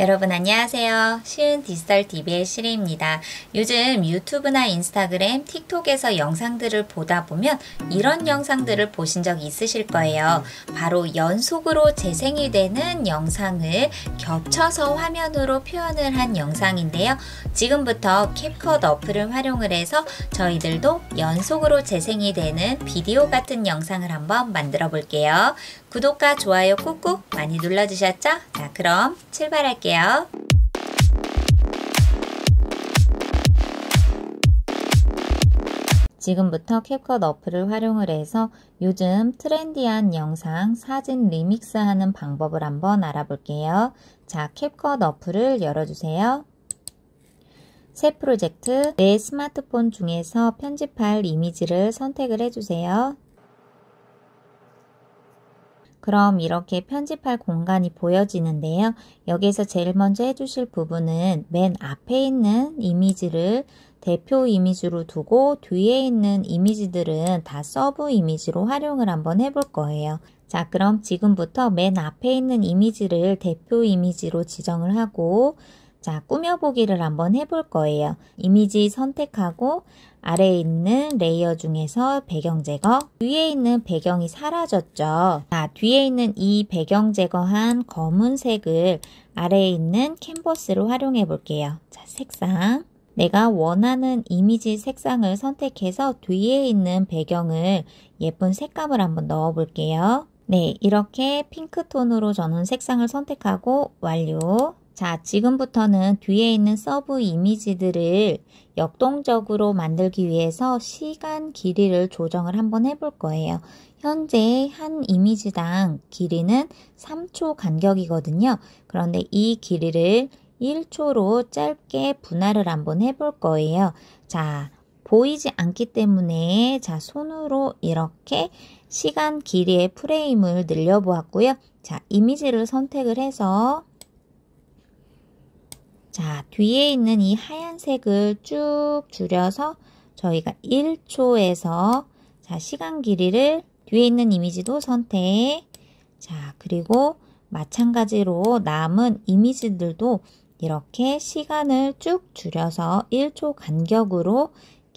여러분 안녕하세요. 쉬운 디지털 TV의 시리입니다. 요즘 유튜브나 인스타그램, 틱톡에서 영상들을 보다 보면 이런 영상들을 보신 적 있으실 거예요. 바로 연속으로 재생이 되는 영상을 겹쳐서 화면으로 표현을 한 영상인데요. 지금부터 캡컷 어플을 활용을 해서 저희들도 연속으로 재생이 되는 비디오 같은 영상을 한번 만들어 볼게요. 구독과 좋아요 꾹꾹 많이 눌러주셨죠? 자 그럼 출발할게요. 지금부터 캡컷 어플을 활용을 해서 요즘 트렌디한 영상 사진 리믹스하는 방법을 한번 알아볼게요. 자 캡컷 어플을 열어주세요. 새 프로젝트 내 스마트폰 중에서 편집할 이미지를 선택을 해주세요. 그럼 이렇게 편집할 공간이 보여지는데요. 여기에서 제일 먼저 해주실 부분은 맨 앞에 있는 이미지를 대표 이미지로 두고 뒤에 있는 이미지들은 다 서브 이미지로 활용을 한번 해볼 거예요. 자 그럼 지금부터 맨 앞에 있는 이미지를 대표 이미지로 지정을 하고 자, 꾸며보기를 한번 해볼 거예요. 이미지 선택하고 아래에 있는 레이어 중에서 배경 제거 위에 있는 배경이 사라졌죠. 자, 뒤에 있는 이 배경 제거한 검은색을 아래에 있는 캔버스로 활용해 볼게요. 자, 색상 내가 원하는 이미지 색상을 선택해서 뒤에 있는 배경을 예쁜 색감을 한번 넣어 볼게요. 네, 이렇게 핑크톤으로 저는 색상을 선택하고 완료 자, 지금부터는 뒤에 있는 서브 이미지들을 역동적으로 만들기 위해서 시간 길이를 조정을 한번 해볼 거예요. 현재 한 이미지당 길이는 3초 간격이거든요. 그런데 이 길이를 1초로 짧게 분할을 한번 해볼 거예요. 자, 보이지 않기 때문에 자 손으로 이렇게 시간 길이의 프레임을 늘려보았고요. 자 이미지를 선택을 해서 자, 뒤에 있는 이 하얀색을 쭉 줄여서 저희가 1초에서 자, 시간 길이를 뒤에 있는 이미지도 선택. 자, 그리고 마찬가지로 남은 이미지들도 이렇게 시간을 쭉 줄여서 1초 간격으로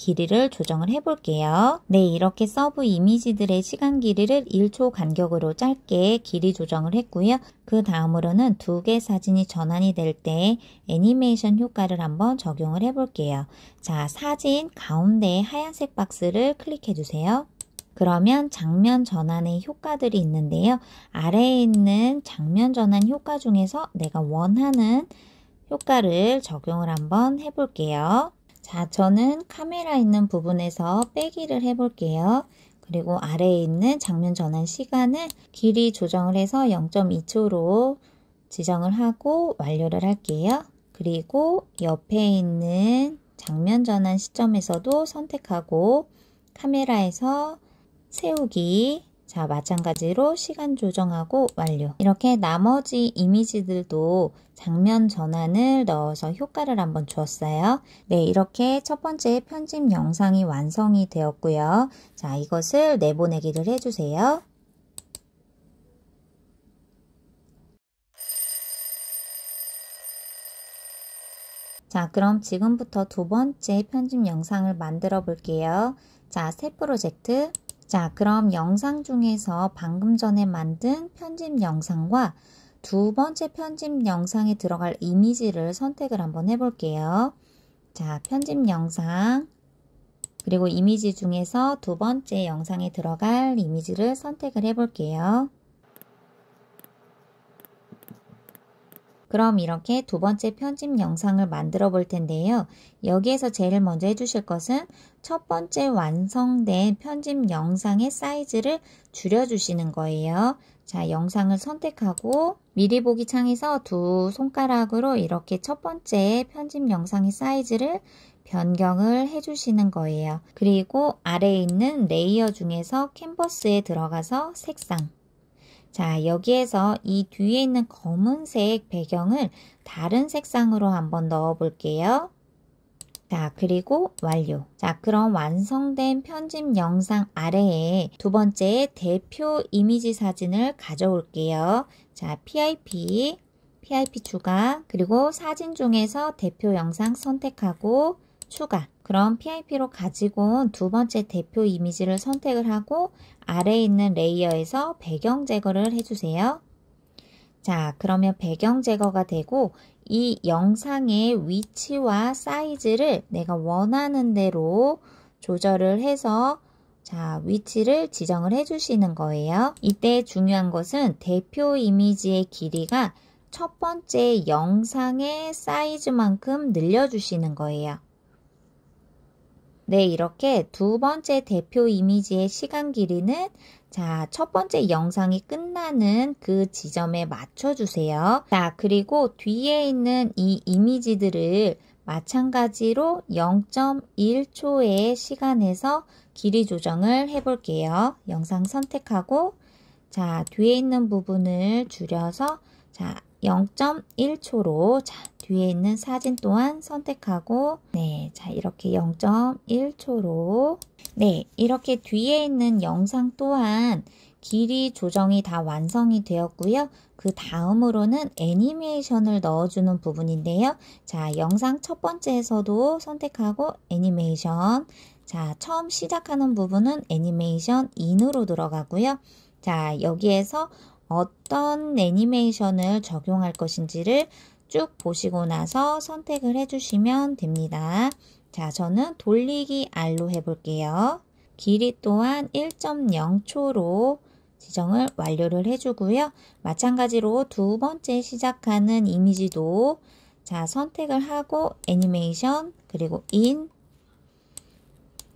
길이를 조정을 해볼게요. 네, 이렇게 서브 이미지들의 시간 길이를 1초 간격으로 짧게 길이 조정을 했고요. 그 다음으로는 두 개 사진이 전환이 될 때 애니메이션 효과를 한번 적용을 해볼게요. 자, 사진 가운데 하얀색 박스를 클릭해주세요. 그러면 장면 전환의 효과들이 있는데요. 아래에 있는 장면 전환 효과 중에서 내가 원하는 효과를 적용을 한번 해볼게요. 자, 저는 카메라 있는 부분에서 빼기를 해볼게요. 그리고 아래에 있는 장면 전환 시간을 길이 조정을 해서 0.2초로 지정을 하고 완료를 할게요. 그리고 옆에 있는 장면 전환 시점에서도 선택하고 카메라에서 세우기 자 마찬가지로 시간 조정하고 완료 이렇게 나머지 이미지들도 장면 전환을 넣어서 효과를 한번 주었어요. 네, 이렇게 첫 번째 편집 영상이 완성이 되었고요. 자, 이것을 내보내기를 해주세요. 자, 그럼 지금부터 두 번째 편집 영상을 만들어 볼게요. 자, 새 프로젝트. 자, 그럼 영상 중에서 방금 전에 만든 편집 영상과 두 번째 편집 영상에 들어갈 이미지를 선택을 한번 해볼게요. 자, 편집 영상 그리고 이미지 중에서 두 번째 영상에 들어갈 이미지를 선택을 해볼게요. 그럼 이렇게 두 번째 편집 영상을 만들어 볼 텐데요. 여기에서 제일 먼저 해주실 것은 첫 번째 완성된 편집 영상의 사이즈를 줄여주시는 거예요. 자, 영상을 선택하고 미리 보기 창에서 두 손가락으로 이렇게 첫 번째 편집 영상의 사이즈를 변경을 해주시는 거예요. 그리고 아래에 있는 레이어 중에서 캔버스에 들어가서 색상 자 여기에서 이 뒤에 있는 검은색 배경을 다른 색상으로 한번 넣어 볼게요. 자 그리고 완료 자 그럼 완성된 편집 영상 아래에 두 번째 대표 이미지 사진을 가져올게요 자, PIP, PIP 추가, 그리고 사진 중에서 대표 영상 선택하고 추가. 그럼 PIP로 가지고 온 두 번째 대표 이미지를 선택을 하고 아래에 있는 레이어에서 배경 제거를 해주세요. 자, 그러면 배경 제거가 되고 이 영상의 위치와 사이즈를 내가 원하는 대로 조절을 해서 자, 위치를 지정을 해주시는 거예요. 이때 중요한 것은 대표 이미지의 길이가 첫 번째 영상의 사이즈만큼 늘려주시는 거예요. 네, 이렇게 두 번째 대표 이미지의 시간 길이는 자, 첫 번째 영상이 끝나는 그 지점에 맞춰주세요. 자, 그리고 뒤에 있는 이 이미지들을 마찬가지로 0.1초의 시간에서 길이 조정을 해볼게요. 영상 선택하고 자 뒤에 있는 부분을 줄여서 자 0.1초로 자 뒤에 있는 사진 또한 선택하고 네자 이렇게 0.1초로 네 이렇게 뒤에 있는 영상 또한 길이 조정이 다 완성이 되었고요. 그 다음으로는 애니메이션을 넣어주는 부분인데요. 자, 영상 첫 번째에서도 선택하고 애니메이션. 자, 처음 시작하는 부분은 애니메이션 인으로 들어가고요. 자, 여기에서 어떤 애니메이션을 적용할 것인지를 쭉 보시고 나서 선택을 해주시면 됩니다. 자, 저는 돌리기 R로 해볼게요. 길이 또한 1.0초로 지정을 완료를 해주고요. 마찬가지로 두 번째 시작하는 이미지도 자 선택을 하고 애니메이션 그리고 인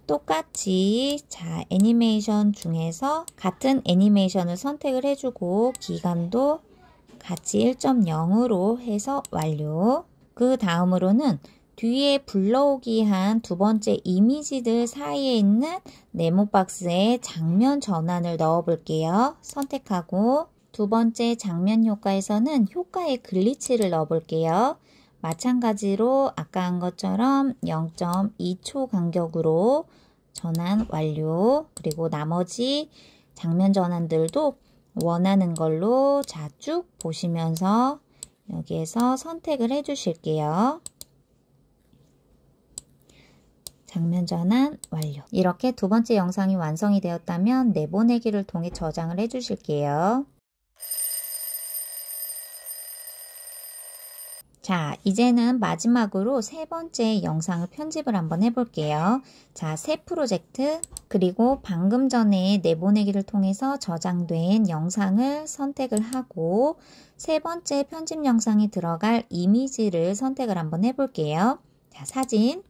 똑같이 자 애니메이션 중에서 같은 애니메이션을 선택을 해주고 기간도 같이 1.0으로 해서 완료 그 다음으로는 뒤에 불러오기 한 두 번째 이미지들 사이에 있는 네모 박스에 장면 전환을 넣어 볼게요. 선택하고 두 번째 장면 효과에서는 효과의 글리치를 넣어 볼게요. 마찬가지로 아까 한 것처럼 0.2초 간격으로 전환 완료 그리고 나머지 장면 전환들도 원하는 걸로 자 쭉 보시면서 여기에서 선택을 해 주실게요. 장면 전환 완료. 이렇게 두 번째 영상이 완성이 되었다면 내보내기를 통해 저장을 해주실게요. 자, 이제는 마지막으로 세 번째 영상을 편집을 한번 해볼게요. 자, 새 프로젝트 그리고 방금 전에 내보내기를 통해서 저장된 영상을 선택을 하고 세 번째 편집 영상이 들어갈 이미지를 선택을 한번 해볼게요. 자, 사진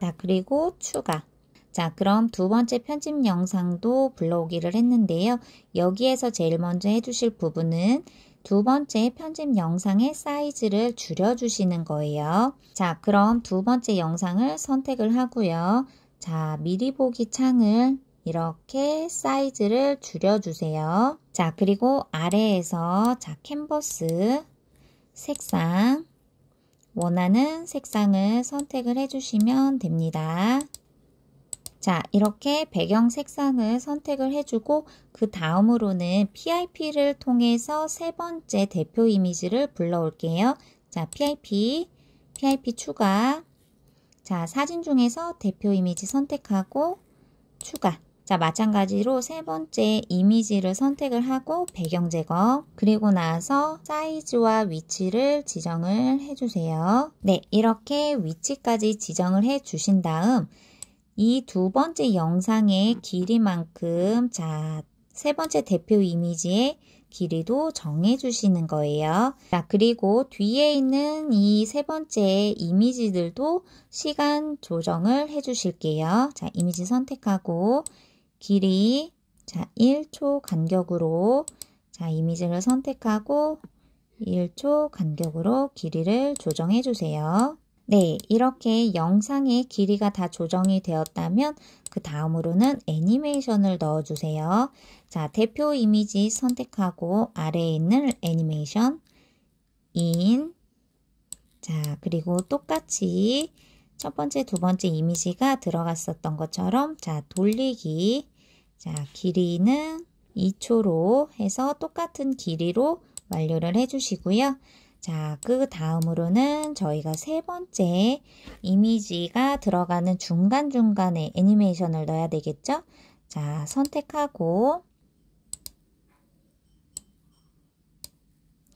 자, 그리고 추가. 자, 그럼 두 번째 편집 영상도 불러오기를 했는데요. 여기에서 제일 먼저 해주실 부분은 두 번째 편집 영상의 사이즈를 줄여주시는 거예요. 자, 그럼 두 번째 영상을 선택을 하고요. 자, 미리 보기 창을 이렇게 사이즈를 줄여주세요. 자, 그리고 아래에서 자, 캔버스 색상 원하는 색상을 선택을 해주시면 됩니다. 자 이렇게 배경 색상을 선택을 해주고 그 다음으로는 PIP를 통해서 세 번째 대표 이미지를 불러올게요. 자 PIP, PIP 추가 자 사진 중에서 대표 이미지 선택하고 추가 자, 마찬가지로 세 번째 이미지를 선택을 하고 배경 제거 그리고 나서 사이즈와 위치를 지정을 해주세요. 네, 이렇게 위치까지 지정을 해주신 다음 이 두 번째 영상의 길이만큼 자, 세 번째 대표 이미지의 길이도 정해주시는 거예요. 자, 그리고 뒤에 있는 이 세 번째 이미지들도 시간 조정을 해주실게요. 자, 이미지 선택하고 길이 자 1초 간격으로 자 이미지를 선택하고 1초 간격으로 길이를 조정해 주세요. 네, 이렇게 영상의 길이가 다 조정이 되었다면 그 다음으로는 애니메이션을 넣어주세요. 자, 대표 이미지 선택하고 아래에 있는 애니메이션 인 자, 그리고 똑같이 첫 번째, 두 번째 이미지가 들어갔었던 것처럼 자 돌리기 자 길이는 2초로 해서 똑같은 길이로 완료를 해주시고요. 자, 그 다음으로는 저희가 세 번째 이미지가 들어가는 중간중간에 애니메이션을 넣어야 되겠죠? 자, 선택하고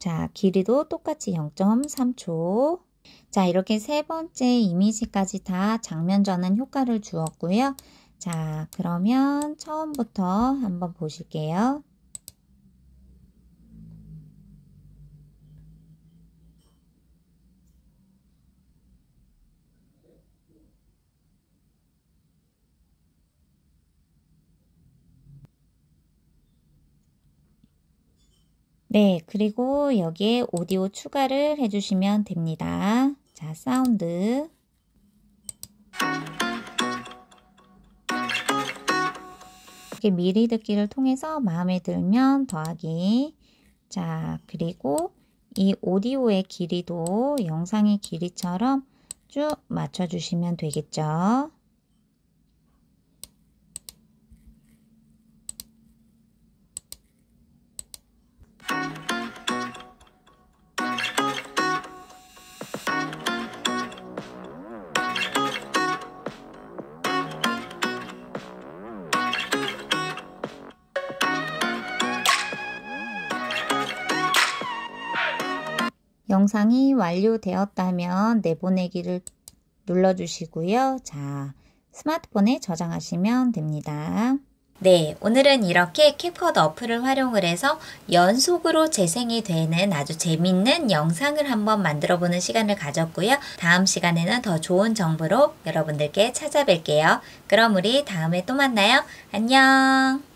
자, 길이도 똑같이 0.3초 자, 이렇게 세 번째 이미지까지 다 장면 전환 효과를 주었고요. 자, 그러면 처음부터 한번 보실게요. 네, 그리고 여기에 오디오 추가를 해주시면 됩니다. 자, 사운드 이렇게 미리 듣기를 통해서 마음에 들면 더하기 자, 그리고 이 오디오의 길이도 영상의 길이처럼 쭉 맞춰주시면 되겠죠. 영상이 완료되었다면 내보내기를 눌러주시고요. 자, 스마트폰에 저장하시면 됩니다. 네, 오늘은 이렇게 캡컷 어플을 활용을 해서 연속으로 재생이 되는 아주 재밌는 영상을 한번 만들어 보는 시간을 가졌고요. 다음 시간에는 더 좋은 정보로 여러분들께 찾아뵐게요. 그럼 우리 다음에 또 만나요. 안녕!